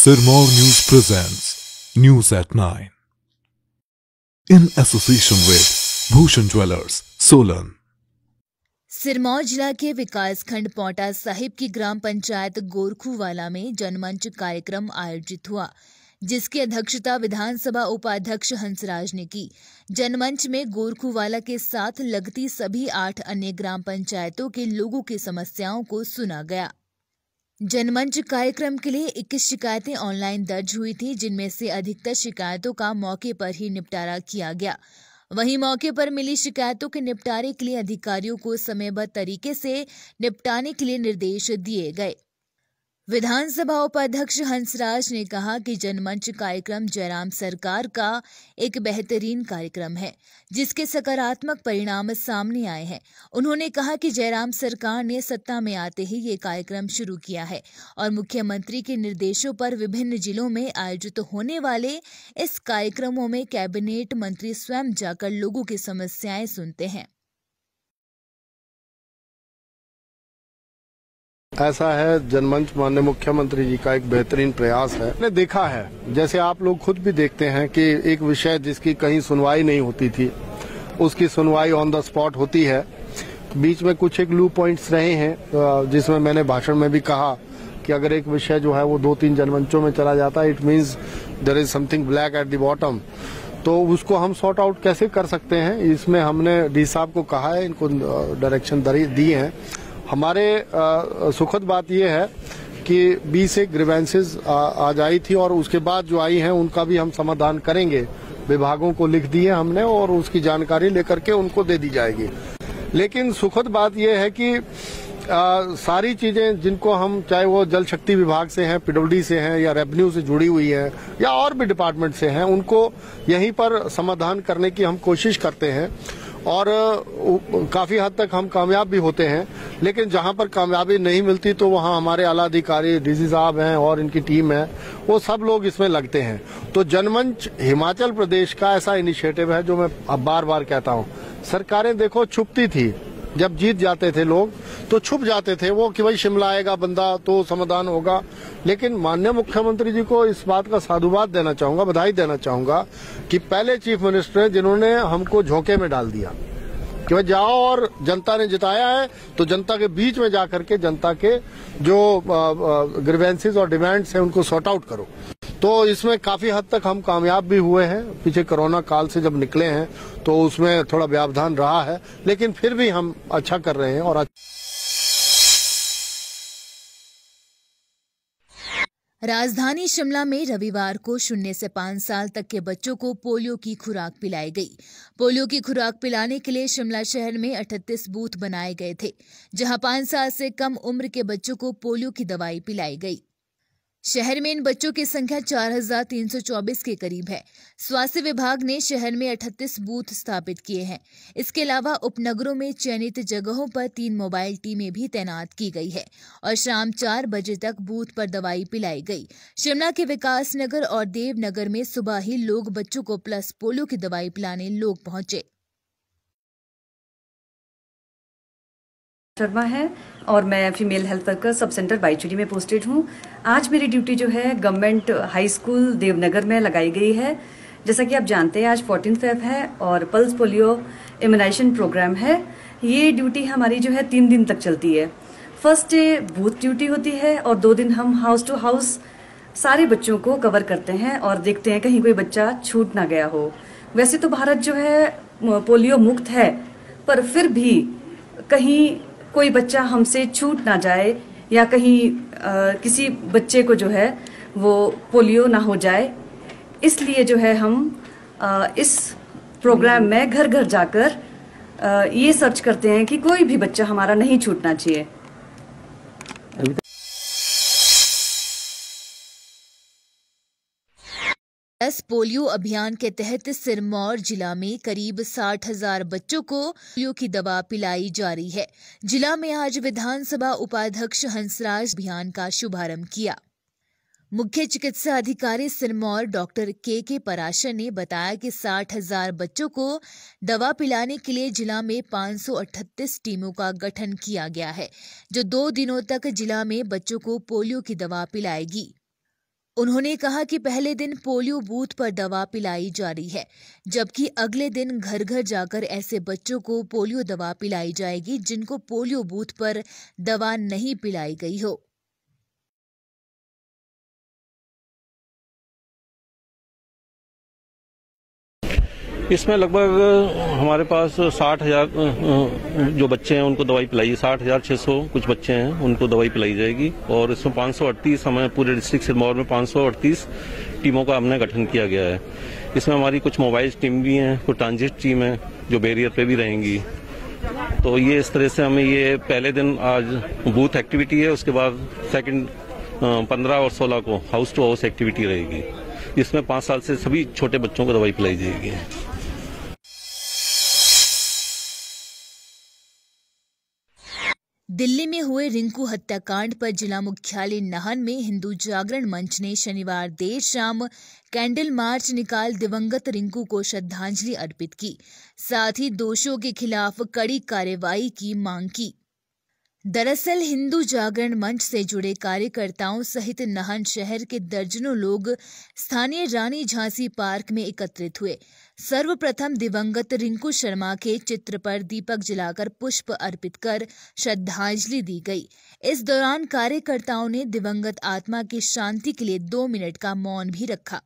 Sirmaur News presents News at 9 in association with Bhushan jewellers Solan. Sirmaur जिला के विकास खंड पौटा साहिब की ग्राम पंचायत गोरखूवाला में जनमंच कार्यक्रम आयोजित हुआ जिसकी अध्यक्षता विधानसभा उपाध्यक्ष हंसराज ने की जनमंच में गोरखूवाला के साथ लगती सभी आठ अन्य ग्राम पंचायतों के लोगों की समस्याओं को सुना गया जनमंच कार्यक्रम के लिए 21 शिकायतें ऑनलाइन दर्ज हुई थी जिनमें से अधिकतर शिकायतों का मौके पर ही निपटारा किया गया वहीं मौके पर मिली शिकायतों के निपटारे के लिए अधिकारियों को समयबद्ध तरीके से निपटाने के लिए निर्देश दिए गए विधानसभा उपाध्यक्ष हंसराज ने कहा कि जनमंच कार्यक्रम जयराम सरकार का एक बेहतरीन कार्यक्रम है जिसके सकारात्मक परिणाम सामने आए हैं उन्होंने कहा कि जयराम सरकार ने सत्ता में आते ही ये कार्यक्रम शुरू किया है और मुख्यमंत्री के निर्देशों पर विभिन्न जिलों में आयोजित होने वाले इस कार्यक्रमों में कैबिनेट मंत्री स्वयं जाकर लोगों की समस्याएं सुनते हैं ऐसा है जनमंच माननीय मुख्यमंत्री जी का एक बेहतरीन प्रयास है मैंने देखा है जैसे आप लोग खुद भी देखते हैं कि एक विषय जिसकी कहीं सुनवाई नहीं होती थी उसकी सुनवाई ऑन द स्पॉट होती है बीच में कुछ एक लू पॉइंट्स रहे हैं जिसमें मैंने भाषण में भी कहा कि अगर एक विषय जो है वो दो तीन जनमंचों में चला जाता है it means there is something black at the bottom तो उसको हम सॉर्ट आउट कैसे कर सकते हैं इसमें हमने डी साहब को कहा है इनको डायरेक्शन दी है हमारे सुखद बात यह है कि बीस एक ग्रीवेंसेज आज आई थी और उसके बाद जो आई हैं उनका भी हम समाधान करेंगे विभागों को लिख दिए हमने और उसकी जानकारी लेकर के उनको दे दी जाएगी लेकिन सुखद बात यह है कि आ, सारी चीजें जिनको हम चाहे वो जल शक्ति विभाग से हैं पीडब्ल्यूडी से हैं या रेवेन्यू से जुड़ी हुई हैं या और भी डिपार्टमेंट से हैं उनको यहीं पर समाधान करने की हम कोशिश करते हैं और काफ़ी हद तक हम कामयाब भी होते हैं लेकिन जहां पर कामयाबी नहीं मिलती तो वहां हमारे आला अधिकारी डीजी साहब हैं और इनकी टीम है वो सब लोग इसमें लगते हैं तो जनमंच हिमाचल प्रदेश का ऐसा इनिशिएटिव है जो मैं अब बार बार कहता हूँ सरकारें देखो छुपती थी जब जीत जाते थे लोग तो छुप जाते थे वो कि भाई शिमला आएगा बंदा तो समाधान होगा लेकिन माननीय मुख्यमंत्री जी को इस बात का साधुवाद देना चाहूंगा बधाई देना चाहूंगा कि पहले चीफ मिनिस्टर हैं जिन्होंने हमको झोंके में डाल दिया कि भाई जाओ और जनता ने जिताया है तो जनता के बीच में जाकर के जनता के जो ग्रीवेंसीज और डिमांड्स हैं उनको सॉर्ट आउट करो तो इसमें काफी हद तक हम कामयाब भी हुए हैं पीछे कोरोना काल से जब निकले हैं तो उसमें थोड़ा व्यावधान रहा है लेकिन फिर भी हम अच्छा कर रहे हैं और अच्छा राजधानी शिमला में रविवार को शून्य से पांच साल तक के बच्चों को पोलियो की खुराक पिलाई गई पोलियो की खुराक पिलाने के लिए शिमला शहर में 38 बूथ बनाए गए थे जहां पांच साल से कम उम्र के बच्चों को पोलियो की दवाई पिलाई गई शहर में इन बच्चों की संख्या 4,324 के करीब है स्वास्थ्य विभाग ने शहर में 38 बूथ स्थापित किए हैं इसके अलावा उपनगरों में चयनित जगहों पर तीन मोबाइल टीमें भी तैनात की गई है और शाम चार बजे तक बूथ पर दवाई पिलाई गई शिमला के विकास नगर और देवनगर में सुबह ही लोग बच्चों को प्लस पोलियो की दवाई पिलाने लोग पहुंचे शर्मा है और मैं female health worker sub centre Baichuri में पोस्टेड हूँ आज मेरी ड्यूटी जो है गवर्नमेंट हाई स्कूल देवनगर में लगाई गई है जैसा कि आप जानते हैं आज फोर्टीन फेफ है और पल्स पोलियो इम्यूनाइजेशन प्रोग्राम है ये ड्यूटी हमारी जो है तीन दिन तक चलती है फर्स्ट डे बूथ ड्यूटी होती है और दो दिन हम हाउस टू हाउस सारे बच्चों को कवर करते हैं और देखते हैं कहीं कोई बच्चा छूट ना गया हो वैसे तो भारत जो है पोलियो मुक्त है पर फिर भी कहीं कोई बच्चा हमसे छूट ना जाए या कहीं आ, किसी बच्चे को जो है वो पोलियो ना हो जाए इसलिए जो है हम आ, इस प्रोग्राम में घर घर जाकर आ, ये सर्च करते हैं कि कोई भी बच्चा हमारा नहीं छूटना चाहिए एस पोलियो अभियान के तहत सिरमौर जिला में करीब साठ हजार बच्चों को पोलियो की दवा पिलाई जा रही है जिला में आज विधानसभा उपाध्यक्ष हंसराज अभियान का शुभारंभ किया मुख्य चिकित्सा अधिकारी सिरमौर डॉक्टर के के पराशर ने बताया कि साठ हजार बच्चों को दवा पिलाने के लिए जिला में 538 टीमों का गठन किया गया है जो दो दिनों तक जिला में बच्चों को पोलियो की दवा पिलाएगी उन्होंने कहा कि पहले दिन पोलियो बूथ पर दवा पिलाई जा रही है जबकि अगले दिन घर घर जाकर ऐसे बच्चों को पोलियो दवा पिलाई जाएगी जिनको पोलियो बूथ पर दवा नहीं पिलाई गई हो इसमें लगभग हमारे पास साठ हजार जो बच्चे हैं उनको दवाई पिलाई साठ हजार छह सौ कुछ बच्चे हैं उनको दवाई पिलाई जाएगी और इसमें पाँच सौ अड़तीस हमें पूरे डिस्ट्रिक्ट सिरमौर में पाँच सौ अड़तीस टीमों का हमने गठन किया गया है इसमें हमारी कुछ मोबाइल टीम भी हैं कुछ ट्रांजिट टीम है जो बैरियर पे भी रहेंगी तो ये इस तरह से हमें ये पहले दिन आज बूथ एक्टिविटी है उसके बाद सेकंड पंद्रह और सोलह को हाउस टू हाउस एक्टिविटी रहेगी इसमें पाँच साल से सभी छोटे बच्चों को दवाई पिलाई जाएगी दिल्ली में हुए रिंकू हत्याकांड पर जिला मुख्यालय नाहन में हिंदू जागरण मंच ने शनिवार देर शाम कैंडल मार्च निकाल दिवंगत रिंकू को श्रद्धांजलि अर्पित की साथ ही दोषियों के खिलाफ कड़ी कार्रवाई की मांग की दरअसल हिंदू जागरण मंच से जुड़े कार्यकर्ताओं सहित नाहन शहर के दर्जनों लोग स्थानीय रानी झांसी पार्क में एकत्रित हुए सर्वप्रथम दिवंगत रिंकू शर्मा के चित्र पर दीपक जलाकर पुष्प अर्पित कर श्रद्धांजलि दी गई इस दौरान कार्यकर्ताओं ने दिवंगत आत्मा की शांति के लिए दो मिनट का मौन भी रखा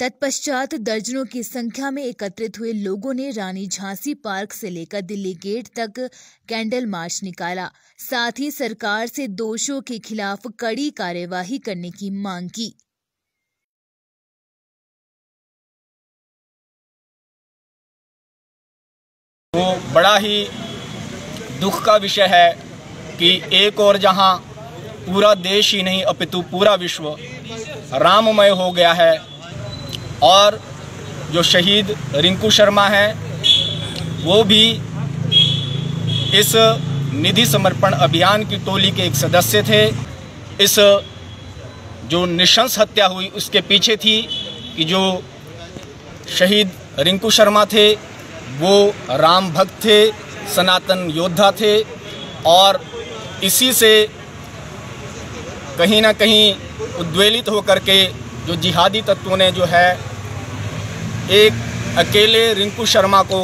तत्पश्चात दर्जनों की संख्या में एकत्रित हुए लोगों ने रानी झांसी पार्क से लेकर दिल्ली गेट तक कैंडल मार्च निकाला साथ ही सरकार से दोषियों के खिलाफ कड़ी कार्यवाही करने की मांग की वो बड़ा ही दुख का विषय है कि एक और जहां पूरा देश ही नहीं अपितु पूरा विश्व राममय हो गया है और जो शहीद रिंकू शर्मा हैं वो भी इस निधि समर्पण अभियान की टोली के एक सदस्य थे इस जो निशंस हत्या हुई उसके पीछे थी कि जो शहीद रिंकू शर्मा थे वो राम भक्त थे सनातन योद्धा थे और इसी से कहीं ना कहीं उद्वेलित होकर के जो जिहादी तत्वों ने जो है एक अकेले रिंकू शर्मा को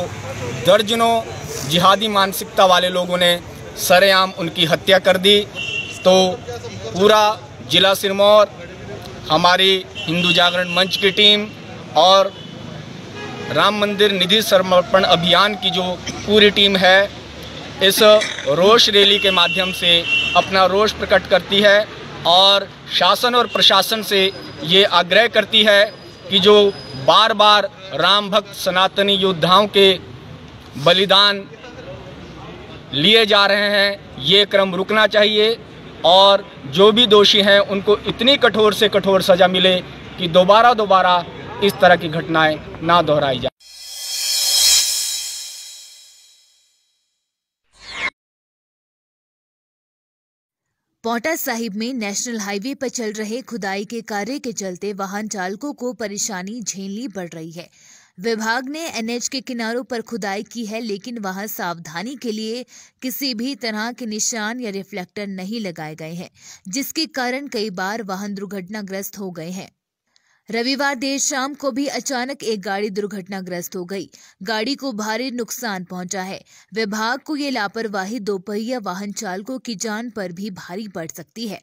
दर्जनों जिहादी मानसिकता वाले लोगों ने सरेआम उनकी हत्या कर दी तो पूरा जिला सिरमौर हमारी हिंदू जागरण मंच की टीम और राम मंदिर निधि समर्पण अभियान की जो पूरी टीम है इस रोष रैली के माध्यम से अपना रोष प्रकट करती है और शासन और प्रशासन से ये आग्रह करती है कि जो बार बार राम भक्त सनातनी योद्धाओं के बलिदान लिए जा रहे हैं ये क्रम रुकना चाहिए और जो भी दोषी हैं उनको इतनी कठोर से कठोर सज़ा मिले कि दोबारा दोबारा इस तरह की घटनाएं ना दोहराई जाए पौटा साहिब में नेशनल हाईवे पर चल रहे खुदाई के कार्य के चलते वाहन चालकों को परेशानी झेलनी पड़ रही है विभाग ने एनएच के किनारों पर खुदाई की है लेकिन वहां सावधानी के लिए किसी भी तरह के निशान या रिफ्लेक्टर नहीं लगाए गए हैं जिसके कारण कई बार वाहन दुर्घटनाग्रस्त हो गए हैं रविवार देर शाम को भी अचानक एक गाड़ी दुर्घटनाग्रस्त हो गई गाड़ी को भारी नुकसान पहुंचा है विभाग को ये लापरवाही दोपहिया वाहन चालकों की जान पर भी भारी पड़ सकती है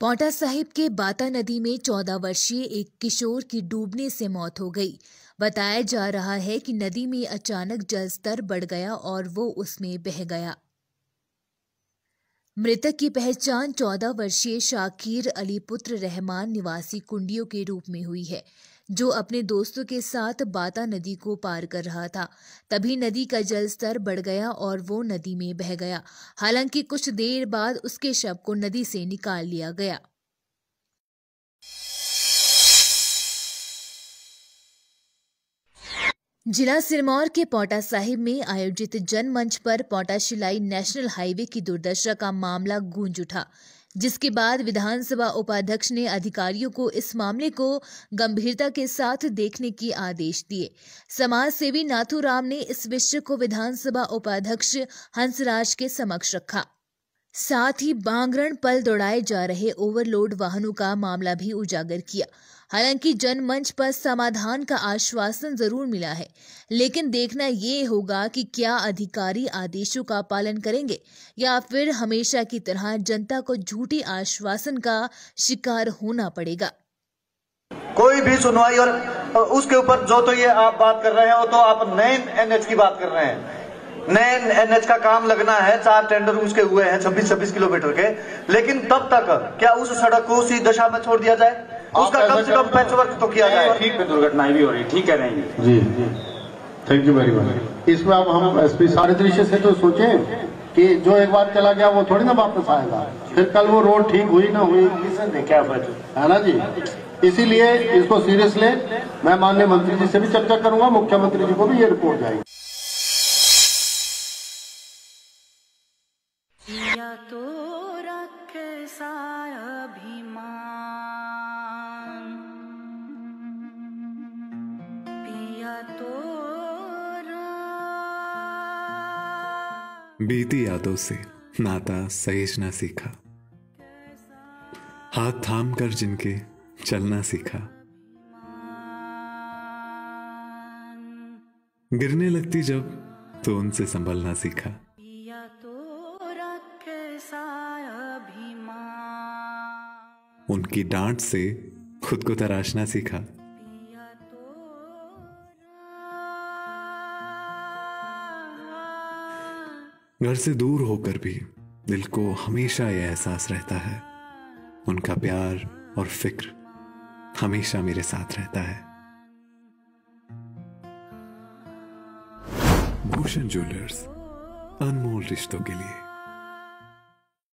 पौटा साहिब के बाता नदी में चौदह वर्षीय एक किशोर की डूबने से मौत हो गई बताया जा रहा है कि नदी में अचानक जलस्तर बढ़ गया और वो उसमें बह गया मृतक की पहचान 14 वर्षीय शाकिर अली पुत्र रहमान निवासी कुंडियों के रूप में हुई है जो अपने दोस्तों के साथ बाता नदी को पार कर रहा था तभी नदी का जलस्तर बढ़ गया और वो नदी में बह गया हालांकि कुछ देर बाद उसके शव को नदी से निकाल लिया गया जिला सिरमौर के पोटा साहिब में आयोजित जनमंच पर पोटा शिलाई नेशनल हाईवे की दुर्दशा का मामला गूंज उठा जिसके बाद विधानसभा उपाध्यक्ष ने अधिकारियों को इस मामले को गंभीरता के साथ देखने के आदेश दिए समाज सेवी नाथू राम ने इस विषय को विधानसभा उपाध्यक्ष हंसराज के समक्ष रखा साथ ही बांगरण पल दौड़ाए जा रहे ओवरलोड वाहनों का मामला भी उजागर किया हालांकि जनमंच पर समाधान का आश्वासन जरूर मिला है लेकिन देखना ये होगा कि क्या अधिकारी आदेशों का पालन करेंगे या फिर हमेशा की तरह जनता को झूठी आश्वासन का शिकार होना पड़ेगा कोई भी सुनवाई और उसके ऊपर जो तो ये आप बात कर रहे हैं वो तो आप नए एनएच की बात कर रहे हैं नए एनएच का काम लगना है चार टेंडर उसके हुए हैं छब्बीस छब्बीस किलोमीटर के लेकिन तब तक क्या उस सड़क को उसी दशा में छोड़ दिया जाए उसका कम से कम पैच वर्क तो किया जाए ठीक पे दुर्घटनाएं भी हो रही ठीक कह रहे हैं जी जी थैंक यू वेरी मच इसमें अब हम एसपी सारे दृश्य से तो सोचे कि जो एक बार चला गया वो थोड़ी ना वापस आएगा फिर कल वो रोड ठीक हुई ना हुई है ना जी इसीलिए इसको सीरियस ले मैं माननीय मंत्री जी से भी चर्चा करूंगा मुख्यमंत्री जी को भी ये रिपोर्ट जाएगी बीती यादों से नाता सहेजना सीखा हाथ थाम कर जिनके चलना सीखा गिरने लगती जब तो उनसे संभलना सीखा तो उनकी डांट से खुद को तराशना सीखा घर से दूर होकर भी दिल को हमेशा यह एहसास रहता है उनका प्यार और फिक्र हमेशा मेरे साथ रहता है भूषण ज्वेलर्स अनमोल रिश्तों के लिए